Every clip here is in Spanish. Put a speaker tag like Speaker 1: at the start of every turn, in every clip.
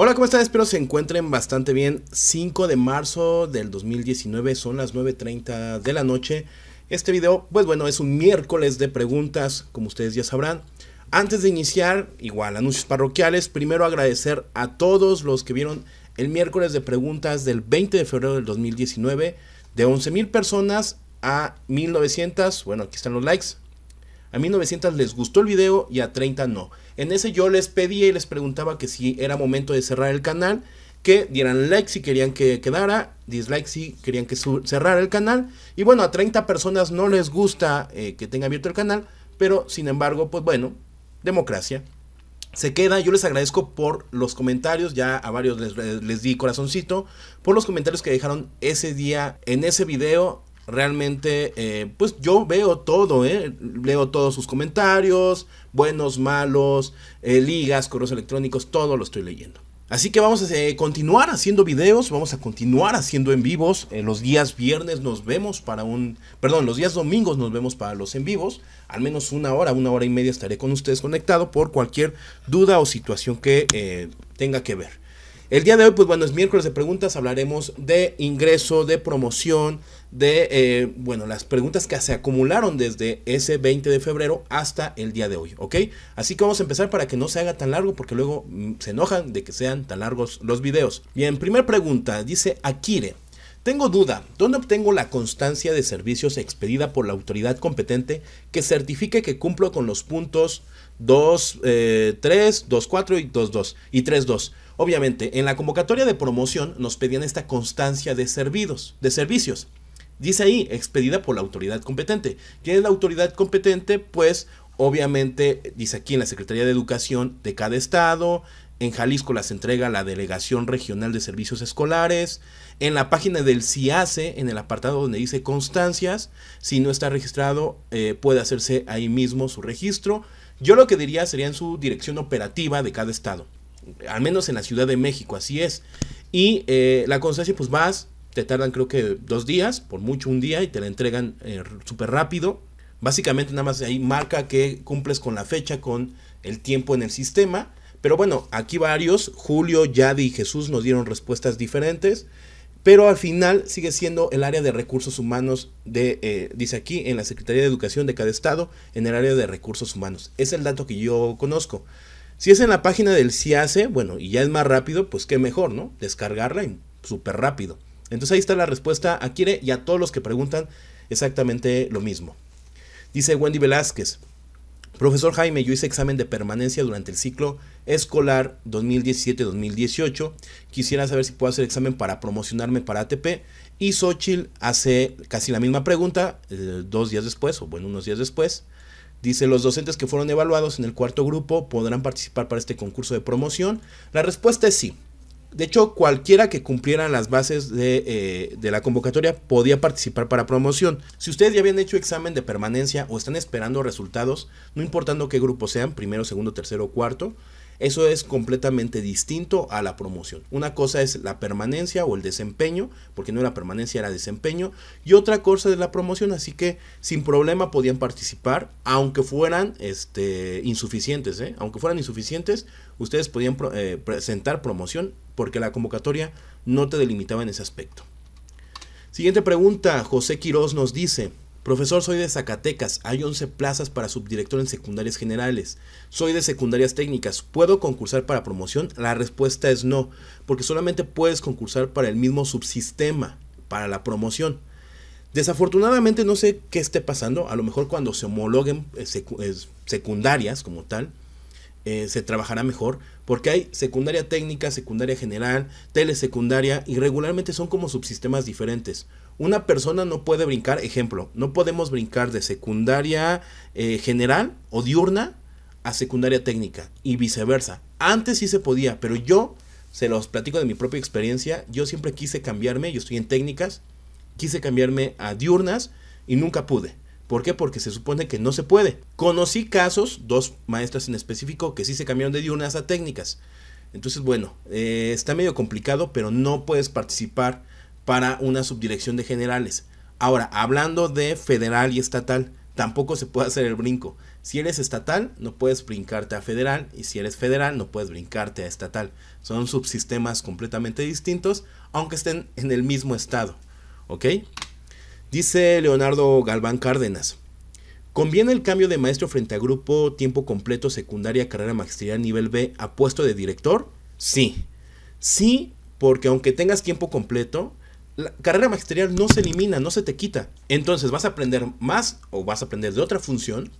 Speaker 1: Hola, ¿cómo están? Espero se encuentren bastante bien. 5 de marzo del 2019, son las 9.30 de la noche. Este video, pues bueno, es un miércoles de preguntas, como ustedes ya sabrán. Antes de iniciar, igual, anuncios parroquiales, primero agradecer a todos los que vieron el miércoles de preguntas del 20 de febrero del 2019, de 11.000 personas a 1.900, bueno, aquí están los likes, a 1.900 les gustó el video y a 30 no. En ese yo les pedía y les preguntaba que si era momento de cerrar el canal, que dieran like si querían que quedara, dislike si querían que cerrara el canal. Y bueno, a 30 personas no les gusta eh, que tenga abierto el canal, pero sin embargo, pues bueno, democracia. Se queda, yo les agradezco por los comentarios, ya a varios les, les di corazoncito, por los comentarios que dejaron ese día en ese video realmente, eh, pues yo veo todo, eh, Leo todos sus comentarios, buenos, malos, eh, ligas, correos electrónicos, todo lo estoy leyendo. Así que vamos a continuar haciendo videos, vamos a continuar haciendo en vivos. los días viernes nos vemos para un... Perdón, los días domingos nos vemos para los en vivos. Al menos una hora, una hora y media estaré con ustedes conectado por cualquier duda o situación que tenga que ver. El día de hoy, pues bueno, es miércoles de preguntas, hablaremos de ingreso, de promoción, de, eh, bueno, las preguntas que se acumularon desde ese 20 de febrero hasta el día de hoy, ¿ok? Así que vamos a empezar para que no se haga tan largo porque luego mm, se enojan de que sean tan largos los videos. Bien, primera pregunta, dice Akire. Tengo duda, ¿dónde obtengo la constancia de servicios expedida por la autoridad competente que certifique que cumplo con los puntos 2, 3, 2, 4 y 2, 2 y 3, 2? Obviamente, en la convocatoria de promoción nos pedían esta constancia de servidos, de servicios. Dice ahí, expedida por la autoridad competente. ¿Quién es la autoridad competente? Pues obviamente, dice aquí en la Secretaría de Educación de cada estado, en Jalisco las entrega la Delegación Regional de Servicios Escolares. En la página del CIACE, en el apartado donde dice constancias, si no está registrado, eh, puede hacerse ahí mismo su registro. Yo lo que diría sería en su dirección operativa de cada estado al menos en la Ciudad de México, así es. Y eh, la constancia, pues vas, te tardan creo que dos días, por mucho un día, y te la entregan eh, súper rápido. Básicamente nada más ahí marca que cumples con la fecha, con el tiempo en el sistema. Pero bueno, aquí varios, Julio, Yadi y Jesús nos dieron respuestas diferentes. Pero al final sigue siendo el área de recursos humanos de, eh, dice aquí, en la Secretaría de Educación de cada estado, en el área de recursos humanos. Es el dato que yo conozco. Si es en la página del CIACE, bueno, y ya es más rápido, pues qué mejor, ¿no? Descargarla y súper rápido. Entonces ahí está la respuesta a Quiere y a todos los que preguntan exactamente lo mismo. Dice Wendy Velázquez, profesor Jaime, yo hice examen de permanencia durante el ciclo escolar 2017-2018. Quisiera saber si puedo hacer examen para promocionarme para ATP. Y Xochitl hace casi la misma pregunta eh, dos días después, o bueno, unos días después. Dice, los docentes que fueron evaluados en el cuarto grupo podrán participar para este concurso de promoción. La respuesta es sí. De hecho, cualquiera que cumpliera las bases de, eh, de, la convocatoria podía participar para promoción. Si ustedes ya habían hecho examen de permanencia o están esperando resultados, no importando qué grupo sean, primero, segundo, tercero o cuarto, eso es completamente distinto a la promoción. Una cosa es la permanencia o el desempeño, porque no era permanencia, era desempeño. Y otra cosa es la promoción, así que sin problema podían participar, aunque fueran este, insuficientes. ¿eh? Aunque fueran insuficientes, ustedes podían eh, presentar promoción porque la convocatoria no te delimitaba en ese aspecto. Siguiente pregunta, José Quiroz nos dice, Profesor, soy de Zacatecas. Hay 11 plazas para subdirector en secundarias generales. Soy de secundarias técnicas. ¿Puedo concursar para promoción? La respuesta es no, porque solamente puedes concursar para el mismo subsistema, para la promoción. Desafortunadamente no sé qué esté pasando. A lo mejor cuando se homologuen eh, eh, secundarias como tal, eh, se trabajará mejor. Porque hay secundaria técnica, secundaria general, telesecundaria y regularmente son como subsistemas diferentes. Una persona no puede brincar, ejemplo, no podemos brincar de secundaria eh, general o diurna a secundaria técnica y viceversa. Antes sí se podía, pero yo, se los platico de mi propia experiencia, yo siempre quise cambiarme, yo estoy en técnicas, quise cambiarme a diurnas y nunca pude. ¿Por qué? Porque se supone que no se puede. Conocí casos, dos maestras en específico, que sí se cambiaron de diurnas a técnicas. Entonces, bueno, eh, está medio complicado, pero no puedes participar para una subdirección de generales. Ahora, hablando de federal y estatal, tampoco se puede hacer el brinco. Si eres estatal, no puedes brincarte a federal y si eres federal, no puedes brincarte a estatal. Son subsistemas completamente distintos, aunque estén en el mismo estado. ¿Ok? Dice Leonardo Galván Cárdenas. Conviene el cambio de maestro frente a grupo tiempo completo secundaria carrera magisterial nivel B a puesto de director? Sí. Sí, porque aunque tengas tiempo completo, la carrera magisterial no se elimina, no se te quita. Entonces vas a aprender más o vas a aprender de otra función,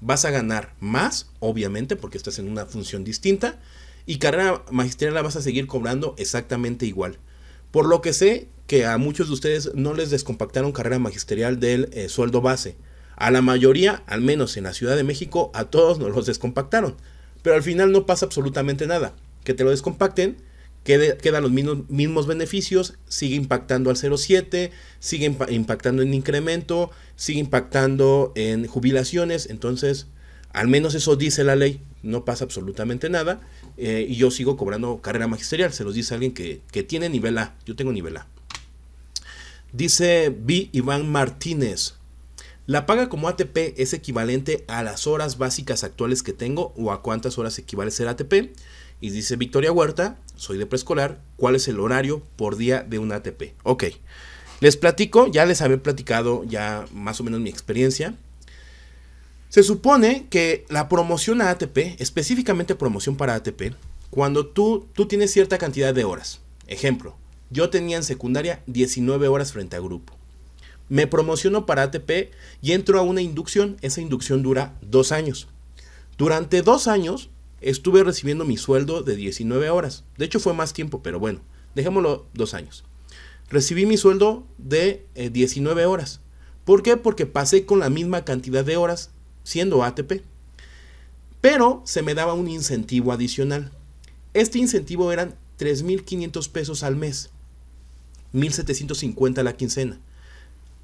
Speaker 1: vas a ganar más, obviamente, porque estás en una función distinta, y carrera magisterial la vas a seguir cobrando exactamente igual. Por lo que sé que a muchos de ustedes no les descompactaron carrera magisterial del eh, sueldo base. A la mayoría, al menos en la Ciudad de México, a todos nos los descompactaron. Pero al final no pasa absolutamente nada. Que te lo descompacten quedan los mismos, beneficios, sigue impactando al 0,7, sigue impactando en incremento, sigue impactando en jubilaciones, entonces al menos eso dice la ley, no pasa absolutamente nada eh, y yo sigo cobrando carrera magisterial, se los dice alguien que, tiene nivel A, yo tengo nivel A. Dice B. Iván Martínez. La paga como ATP es equivalente a las horas básicas actuales que tengo o a cuántas horas equivale ser ATP. Y dice Victoria Huerta, soy de preescolar, ¿cuál es el horario por día de un ATP? Ok, les platico, ya les había platicado ya más o menos mi experiencia. Se supone que la promoción a ATP, específicamente promoción para ATP, cuando tú, tú tienes cierta cantidad de horas. Ejemplo, yo tenía en secundaria 19 horas frente a grupo. Me promociono para ATP y entro a una inducción. Esa inducción dura dos años. Durante dos años estuve recibiendo mi sueldo de 19 horas. De hecho fue más tiempo, pero bueno, dejémoslo dos años. Recibí mi sueldo de 19 eh, horas. ¿Por qué? Porque pasé con la misma cantidad de horas siendo ATP. Pero se me daba un incentivo adicional. Este incentivo eran 3.500 pesos al mes. 1.750 la quincena.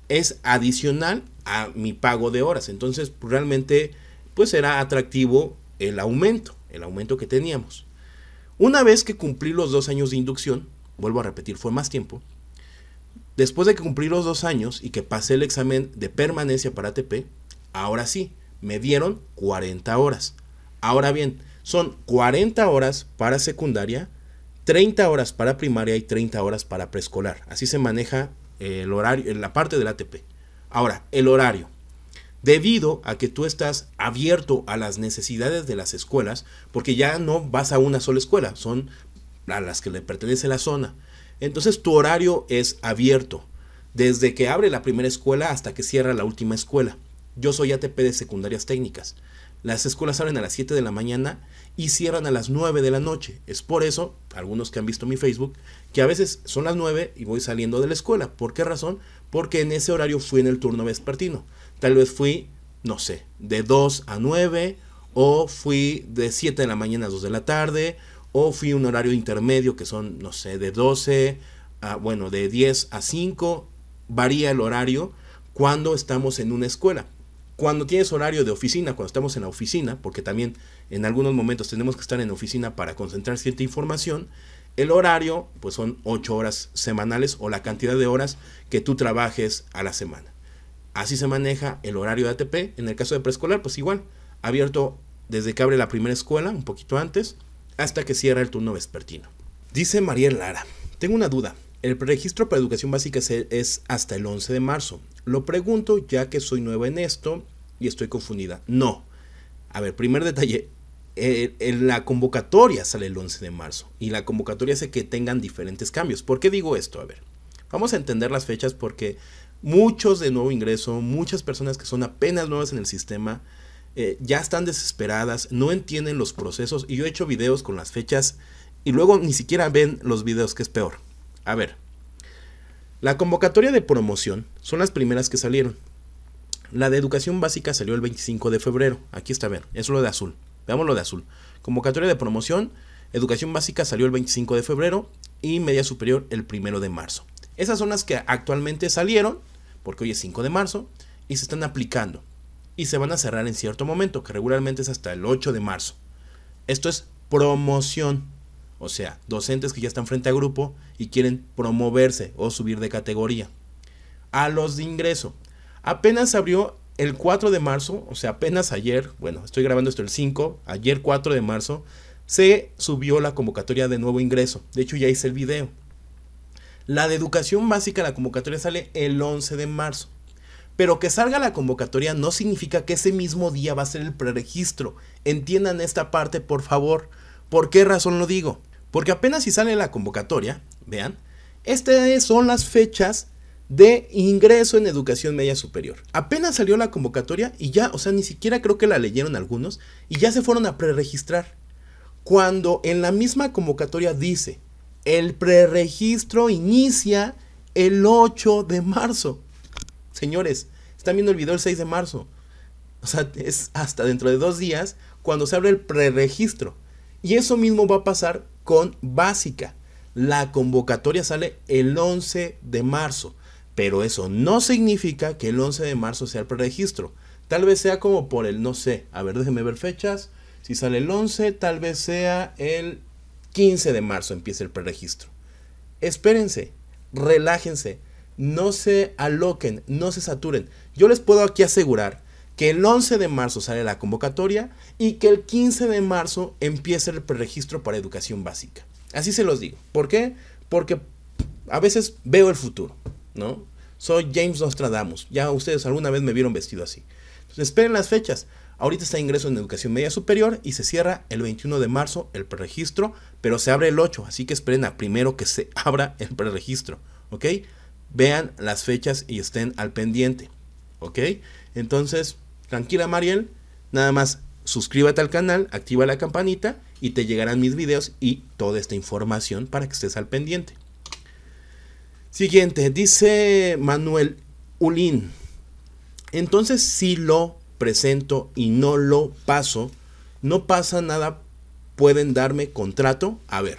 Speaker 1: Es adicional a mi pago de horas. Entonces realmente pues era atractivo el aumento el aumento que teníamos. Una vez que cumplí los dos años de inducción, vuelvo a repetir, fue más tiempo, después de que cumplí los dos años y que pasé el examen de permanencia para ATP, ahora sí, me dieron 40 horas. Ahora bien, son 40 horas para secundaria, 30 horas para primaria y 30 horas para preescolar. Así se maneja el horario, la parte del ATP. Ahora, el horario debido a que tú estás abierto a las necesidades de las escuelas, porque ya no vas a una sola escuela, son a las que le pertenece la zona. Entonces tu horario es abierto, desde que abre la primera escuela hasta que cierra la última escuela. Yo soy ATP de secundarias técnicas. Las escuelas abren a las 7 de la mañana y cierran a las 9 de la noche. Es por eso, algunos que han visto mi Facebook, que a veces son las 9 y voy saliendo de la escuela. ¿Por qué razón? Porque en ese horario fui en el turno vespertino. Tal vez fui, no sé, de 2 a 9, o fui de 7 de la mañana a 2 de la tarde, o fui un horario intermedio que son, no sé, de 12 a, bueno, de 10 a 5, varía el horario cuando estamos en una escuela. Cuando tienes horario de oficina, cuando estamos en la oficina, porque también en algunos momentos tenemos que estar en oficina para concentrar cierta información, el horario pues son 8 horas semanales o la cantidad de horas que tú trabajes a la semana. Así se maneja el horario de ATP. En el caso de preescolar, pues igual, abierto desde que abre la primera escuela, un poquito antes, hasta que cierra el turno vespertino. Dice María Lara, tengo una duda. El preregistro para educación básica es hasta el 11 de marzo. Lo pregunto ya que soy nueva en esto y estoy confundida. No. A ver, primer detalle. en la convocatoria sale el 11 de marzo y la convocatoria hace que tengan diferentes cambios. ¿Por qué digo esto? A ver, vamos a entender las fechas porque muchos de nuevo ingreso, muchas personas que son apenas nuevas en el sistema, eh, ya están desesperadas, no entienden los procesos y yo he hecho videos con las fechas y luego ni siquiera ven los videos, que es peor. A ver, la convocatoria de promoción son las primeras que salieron. La de educación básica salió el 25 de febrero. Aquí está, ven, es lo de azul. Veamos lo de azul. Convocatoria de promoción, educación básica salió el 25 de febrero y media superior el 1 de marzo. Esas son las que actualmente salieron porque hoy es 5 de marzo y se están aplicando y se van a cerrar en cierto momento, que regularmente es hasta el 8 de marzo. Esto es promoción, o sea, docentes que ya están frente a grupo y quieren promoverse o subir de categoría. A los de ingreso. Apenas abrió el 4 de marzo, o sea, apenas ayer, bueno, estoy grabando esto el 5, ayer 4 de marzo, se subió la convocatoria de nuevo ingreso. De hecho, ya hice el video. La de educación básica, la convocatoria sale el 11 de marzo. Pero que salga la convocatoria no significa que ese mismo día va a ser el preregistro. Entiendan esta parte, por favor. ¿Por qué razón lo digo? Porque apenas si sale la convocatoria, vean, estas son las fechas de ingreso en educación media superior. Apenas salió la convocatoria y ya, o sea, ni siquiera creo que la leyeron algunos y ya se fueron a preregistrar. Cuando en la misma convocatoria dice el preregistro inicia el 8 de marzo. Señores, están viendo el video el 6 de marzo. O sea, es hasta dentro de dos días cuando se abre el preregistro. Y eso mismo va a pasar con básica. La convocatoria sale el 11 de marzo. Pero eso no significa que el 11 de marzo sea el preregistro. Tal vez sea como por el, no sé, a ver, déjenme ver fechas. Si sale el 11, tal vez sea el 15 de marzo empieza el preregistro. Espérense, relájense, no se aloquen, no se saturen. Yo les puedo aquí asegurar que el 11 de marzo sale la convocatoria y que el 15 de marzo empieza el preregistro para educación básica. Así se los digo. ¿Por qué? Porque a veces veo el futuro, ¿no? Soy James Nostradamus. Ya ustedes alguna vez me vieron vestido así. esperen las fechas. Ahorita está ingreso en educación media superior y se cierra el 21 de marzo el preregistro, pero se abre el 8, así que esperen a primero que se abra el preregistro, ¿ok? Vean las fechas y estén al pendiente, ¿ok? Entonces, tranquila Mariel, nada más suscríbete al canal, activa la campanita y te llegarán mis videos y toda esta información para que estés al pendiente. Siguiente, dice Manuel Ulín. Entonces, si lo presento y no lo paso, no pasa nada, pueden darme contrato. A ver,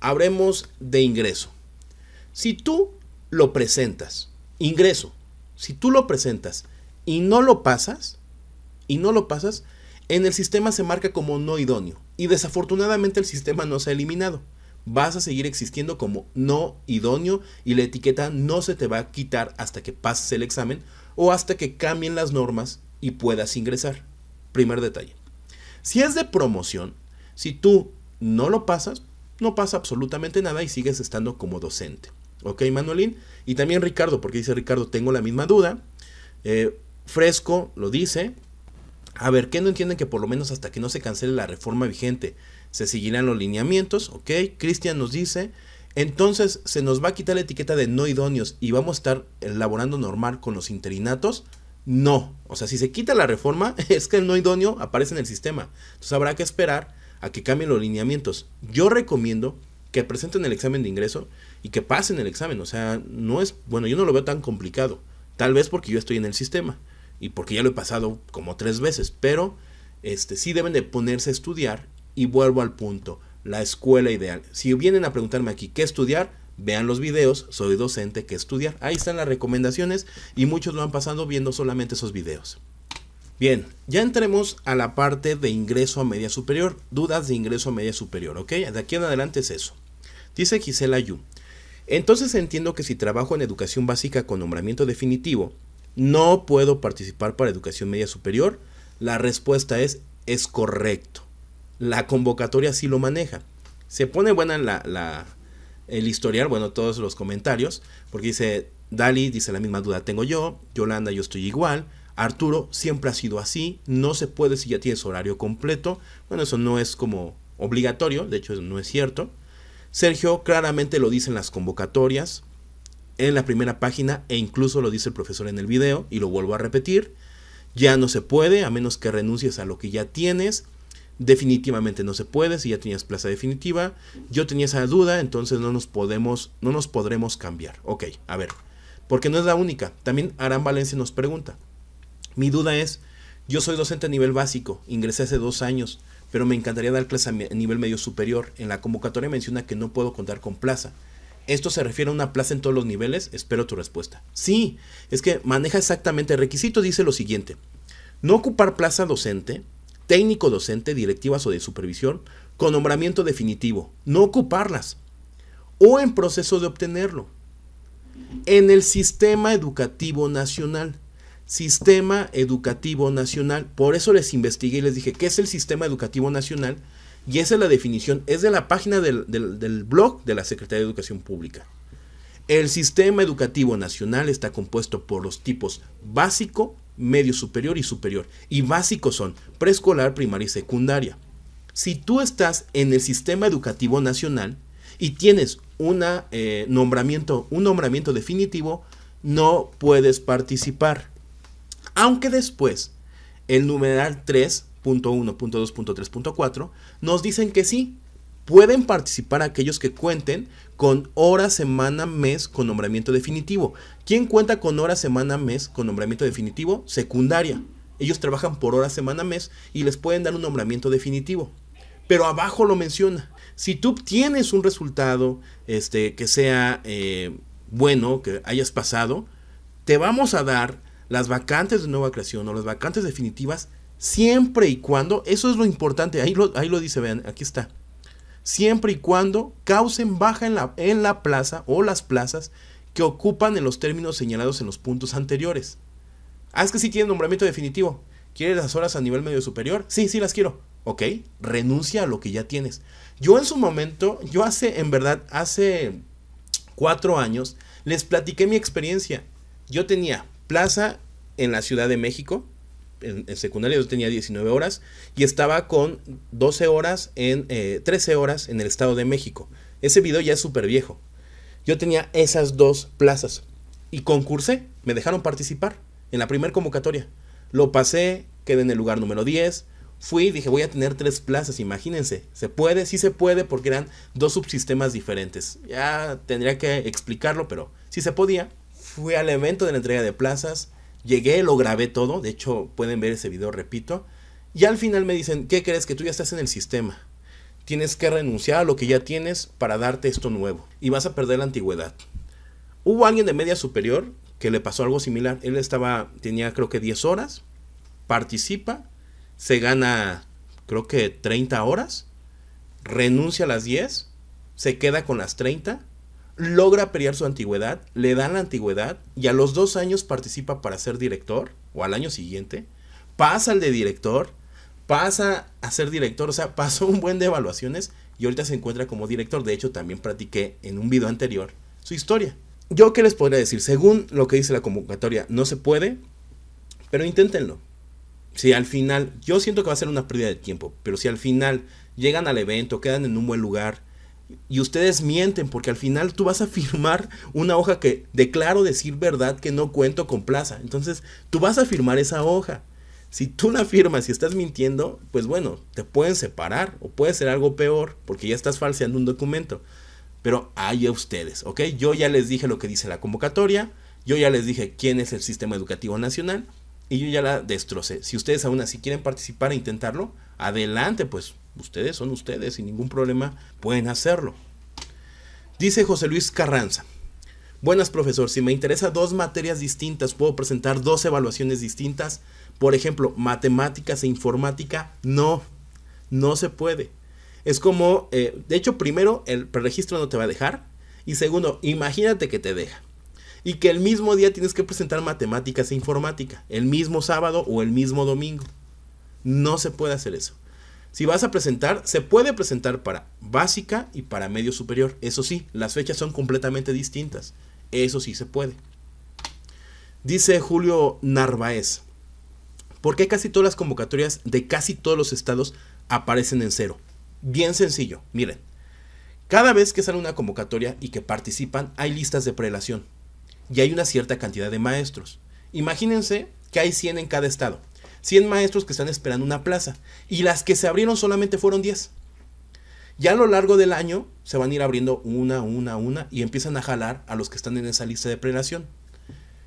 Speaker 1: habremos de ingreso. Si tú lo presentas, ingreso, si tú lo presentas y no lo pasas, y no lo pasas, en el sistema se marca como no idóneo. Y desafortunadamente el sistema no se ha eliminado. Vas a seguir existiendo como no idóneo y la etiqueta no se te va a quitar hasta que pases el examen o hasta que cambien las normas y puedas ingresar. Primer detalle. Si es de promoción, si tú no lo pasas, no pasa absolutamente nada y sigues estando como docente. ¿Ok, Manolín? Y también Ricardo, porque dice Ricardo, tengo la misma duda. Eh, fresco lo dice. A ver, ¿qué no entienden que por lo menos hasta que no se cancele la reforma vigente se seguirán los lineamientos? ¿Ok? Cristian nos dice, entonces se nos va a quitar la etiqueta de no idóneos y vamos a estar elaborando normal con los interinatos no. O sea, si se quita la reforma, es que el no idóneo aparece en el sistema. Entonces habrá que esperar a que cambien los lineamientos. Yo recomiendo que presenten el examen de ingreso y que pasen el examen. O sea, no es, bueno, yo no lo veo tan complicado. Tal vez porque yo estoy en el sistema y porque ya lo he pasado como tres veces, pero este, sí deben de ponerse a estudiar y vuelvo al punto, la escuela ideal. Si vienen a preguntarme aquí qué estudiar, vean los videos, soy docente que estudia. Ahí están las recomendaciones y muchos lo han pasado viendo solamente esos videos. Bien, ya entremos a la parte de ingreso a media superior, dudas de ingreso a media superior, ¿ok? De aquí en adelante es eso. Dice Gisela Yu. Entonces entiendo que si trabajo en educación básica con nombramiento definitivo, no puedo participar para educación media superior. La respuesta es, es correcto. La convocatoria sí lo maneja. Se pone buena la, el historial, bueno, todos los comentarios, porque dice, Dali dice la misma duda tengo yo, Yolanda yo estoy igual, Arturo siempre ha sido así, no se puede si ya tienes horario completo, bueno, eso no es como obligatorio, de hecho no es cierto. Sergio claramente lo dice en las convocatorias, en la primera página e incluso lo dice el profesor en el video y lo vuelvo a repetir, ya no se puede a menos que renuncies a lo que ya tienes, definitivamente no se puede, si ya tenías plaza definitiva, yo tenía esa duda, entonces no nos podemos, no nos podremos cambiar. Ok, a ver, porque no es la única. También Aram Valencia nos pregunta, mi duda es, yo soy docente a nivel básico, ingresé hace dos años, pero me encantaría dar clase a nivel medio superior. En la convocatoria menciona que no puedo contar con plaza. ¿Esto se refiere a una plaza en todos los niveles? Espero tu respuesta. Sí, es que maneja exactamente el requisito, dice lo siguiente. No ocupar plaza docente técnico docente, directivas o de supervisión, con nombramiento definitivo, no ocuparlas, o en proceso de obtenerlo. En el sistema educativo nacional, sistema educativo nacional, por eso les investigué y les dije, ¿qué es el sistema educativo nacional? Y esa es la definición, es de la página del, del blog de la Secretaría de Educación Pública. El sistema educativo nacional está compuesto por los tipos básico, medio superior y superior. Y básicos son preescolar, primaria y secundaria. Si tú estás en el sistema educativo nacional y tienes eh, nombramiento, un nombramiento definitivo, no puedes participar. Aunque después, el numeral 3.1.2.3.4 nos dicen que sí, pueden participar aquellos que cuenten con hora, semana, mes con nombramiento definitivo. ¿Quién cuenta con hora, semana, mes con nombramiento definitivo? Secundaria. Ellos trabajan por hora, semana, mes y les pueden dar un nombramiento definitivo. Pero abajo lo menciona. Si tú tienes un resultado este, que sea eh, bueno, que hayas pasado, te vamos a dar las vacantes de nueva creación o las vacantes definitivas siempre y cuando, eso es lo importante, ahí lo, ahí lo dice, vean, aquí está siempre y cuando causen baja en la, en la plaza o las plazas que ocupan en los términos señalados en los puntos anteriores. Ah, es que sí tiene nombramiento definitivo. ¿Quieres las horas a nivel medio superior? Sí, sí las quiero. Ok, renuncia a lo que ya tienes. Yo en su momento, yo hace, en verdad, hace cuatro años, les platiqué mi experiencia. Yo tenía plaza en la Ciudad de México, en, en, secundaria yo tenía 19 horas y estaba con 12 horas en 13 eh, horas en el Estado de México. Ese video ya es súper viejo. Yo tenía esas dos plazas y concursé, me dejaron participar en la primera convocatoria. Lo pasé, quedé en el lugar número 10. Fui, dije, voy a tener tres plazas, imagínense. ¿Se puede? Sí se puede porque eran dos subsistemas diferentes. Ya tendría que explicarlo, pero sí se podía, fui al evento de la entrega de plazas, Llegué, lo grabé todo, de hecho pueden ver ese video, repito. Y al final me dicen, ¿qué crees? Que tú ya estás en el sistema. Tienes que renunciar a lo que ya tienes para darte esto nuevo. Y vas a perder la antigüedad. Hubo alguien de media superior que le pasó algo similar. Él estaba, tenía creo que 10 horas, participa, se gana creo que 30 horas, renuncia a las 10, se queda con las 30 logra pelear su antigüedad, le dan la antigüedad y a los dos años participa para ser director, o al año siguiente, pasa al de director, pasa a ser director, o sea, pasó un buen de evaluaciones y ahorita se encuentra como director. De hecho, también practiqué en un video anterior su historia. Yo qué les podría decir, según lo que dice la convocatoria, no se puede, pero inténtenlo. Si al final, yo siento que va a ser una pérdida de tiempo, pero si al final llegan al evento, quedan en un buen lugar, y ustedes mienten porque al final tú vas a firmar una hoja que declaro decir verdad que no cuento con plaza. Entonces tú vas a firmar esa hoja. Si tú la firmas y estás mintiendo, pues bueno, te pueden separar o puede ser algo peor porque ya estás falseando un documento. Pero ahí a ustedes, ¿ok? Yo ya les dije lo que dice la convocatoria, yo ya les dije quién es el sistema educativo nacional y yo ya la destrocé. Si ustedes aún así quieren participar e intentarlo, adelante pues. Ustedes son ustedes, sin ningún problema pueden hacerlo. Dice José Luis Carranza. Buenas, profesor. Si me interesa dos materias distintas, puedo presentar dos evaluaciones distintas. Por ejemplo, matemáticas e informática. No, no se puede. Es como, eh, de hecho, primero, el preregistro no te va a dejar. Y segundo, imagínate que te deja. Y que el mismo día tienes que presentar matemáticas e informática. El mismo sábado o el mismo domingo. No se puede hacer eso. Si vas a presentar, se puede presentar para básica y para medio superior. Eso sí, las fechas son completamente distintas. Eso sí se puede. Dice Julio Narváez. ¿Por qué casi todas las convocatorias de casi todos los estados aparecen en cero? Bien sencillo, miren. Cada vez que sale una convocatoria y que participan, hay listas de prelación. Y hay una cierta cantidad de maestros. Imagínense que hay 100 en cada estado. 100 maestros que están esperando una plaza y las que se abrieron solamente fueron 10. Ya a lo largo del año se van a ir abriendo una, una, una y empiezan a jalar a los que están en esa lista de prelación.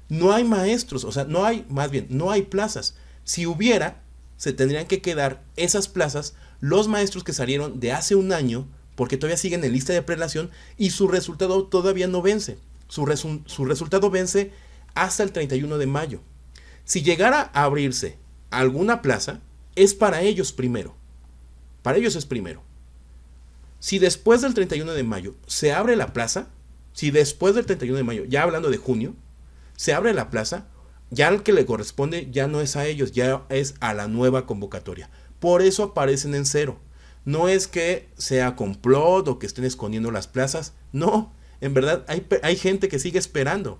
Speaker 1: No hay maestros, o sea, no hay, más bien, no hay plazas. Si hubiera, se tendrían que quedar esas plazas los maestros que salieron de hace un año porque todavía siguen en lista de prelación y su resultado todavía no vence. Su, su resultado vence hasta el 31 de mayo. Si llegara a abrirse alguna plaza, es para ellos primero. Para ellos es primero. Si después del 31 de mayo se abre la plaza, si después del 31 de mayo, ya hablando de junio, se abre la plaza, ya el que le corresponde ya no es a ellos, ya es a la nueva convocatoria. Por eso aparecen en cero. No es que sea complot o que estén escondiendo las plazas, no, en verdad hay, hay gente que sigue esperando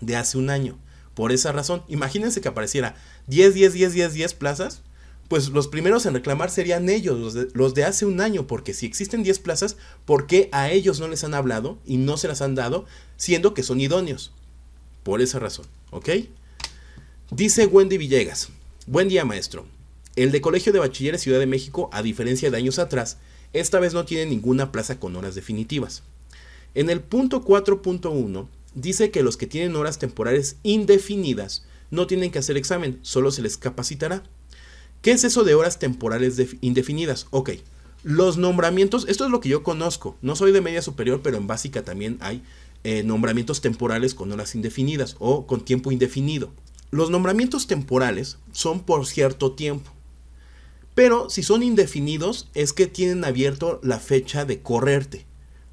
Speaker 1: de hace un año por esa razón. Imagínense que apareciera 10, 10, 10, 10, 10 plazas, pues los primeros en reclamar serían ellos, los de, hace un año, porque si existen 10 plazas, ¿por qué a ellos no les han hablado y no se las han dado, siendo que son idóneos? Por esa razón, ¿ok? Dice Wendy Villegas, buen día maestro, el de Colegio de Bachilleres Ciudad de México, a diferencia de años atrás, esta vez no tiene ninguna plaza con horas definitivas. En el punto 4.1 dice que los que tienen horas temporales indefinidas no tienen que hacer examen, solo se les capacitará. ¿Qué es eso de horas temporales indefinidas? Ok, los nombramientos, esto es lo que yo conozco, no soy de media superior, pero en básica también hay eh, nombramientos temporales con horas indefinidas o con tiempo indefinido. Los nombramientos temporales son por cierto tiempo, pero si son indefinidos es que tienen abierto la fecha de correrte.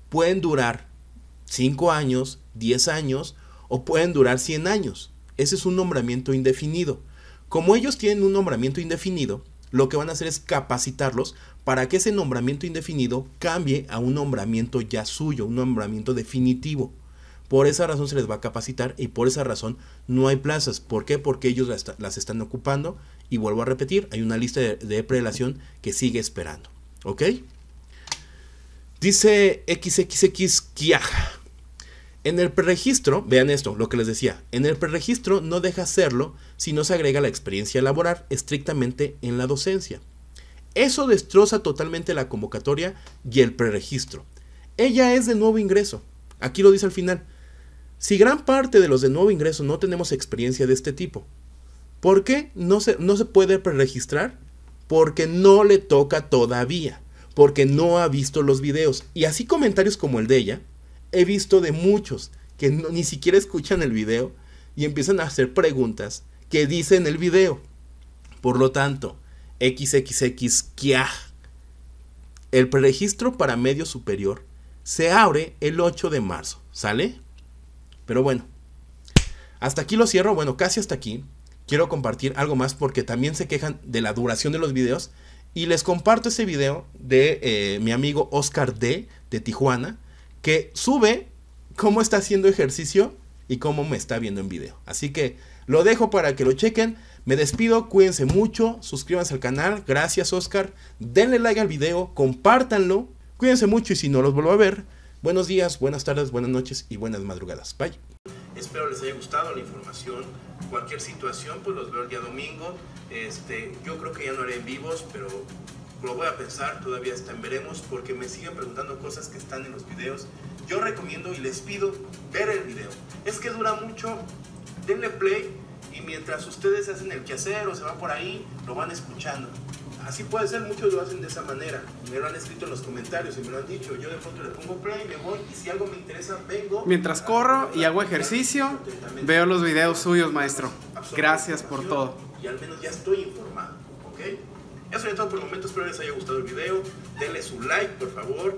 Speaker 1: Pueden durar 5 años, 10 años o pueden durar 100 años. Ese es un nombramiento indefinido. Como ellos tienen un nombramiento indefinido, lo que van a hacer es capacitarlos para que ese nombramiento indefinido cambie a un nombramiento ya suyo, un nombramiento definitivo. Por esa razón se les va a capacitar y por esa razón no hay plazas. ¿Por qué? Porque ellos las, están ocupando y vuelvo a repetir, hay una lista de, prelación que sigue esperando. ¿Ok? Dice XXX Kiaja. En el preregistro, vean esto, lo que les decía, en el preregistro no deja hacerlo si no se agrega la experiencia laboral estrictamente en la docencia. Eso destroza totalmente la convocatoria y el preregistro. Ella es de nuevo ingreso. Aquí lo dice al final. Si gran parte de los de nuevo ingreso no tenemos experiencia de este tipo, ¿por qué no se, no se puede preregistrar? Porque no le toca todavía, porque no ha visto los videos. Y así comentarios como el de ella, he visto de muchos que ni siquiera escuchan el video y empiezan a hacer preguntas que dicen el video. Por lo tanto, XXX Kia. El preregistro para medio superior se abre el 8 de marzo, ¿sale? Pero bueno, hasta aquí lo cierro, bueno, casi hasta aquí. Quiero compartir algo más porque también se quejan de la duración de los videos. Y les comparto ese video de eh, mi amigo Oscar D de Tijuana que sube cómo está haciendo ejercicio y cómo me está viendo en video. Así que lo dejo para que lo chequen. Me despido, cuídense mucho, suscríbanse al canal, gracias Oscar, denle like al video, compártanlo, cuídense mucho y si no los vuelvo a ver, buenos días, buenas tardes, buenas noches y buenas madrugadas. Bye. Espero les haya gustado la información. Cualquier situación, pues los veo el día domingo. Este, yo creo que ya no haré en vivos, pero lo voy a pensar, todavía está en veremos, porque me siguen preguntando cosas que están en los videos. Yo recomiendo y les pido ver el video. Es que dura mucho, denle play y mientras ustedes hacen el quehacer o se van por ahí, lo van escuchando. Así puede ser, muchos lo hacen de esa manera. Me lo han escrito en los comentarios y me lo han dicho. Yo de pronto le pongo play, me voy y si algo me interesa, vengo. Mientras corro y hago ejercicio, veo los videos suyos, maestro. Gracias por todo. Y al menos ya estoy informado, ¿ok? Eso sería todo por el momento, espero les haya gustado el video. Denle su like, por favor.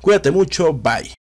Speaker 1: Cuídate mucho, bye.